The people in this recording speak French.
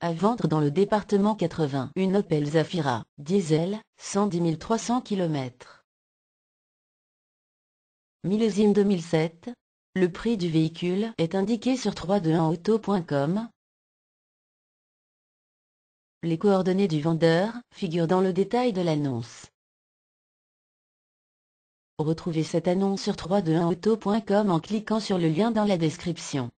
À vendre dans le département 80. Une Opel Zafira, diesel, 110 300 km. Millésime 2007. Le prix du véhicule est indiqué sur 321auto.com. Les coordonnées du vendeur figurent dans le détail de l'annonce. Retrouvez cette annonce sur 321auto.com en cliquant sur le lien dans la description.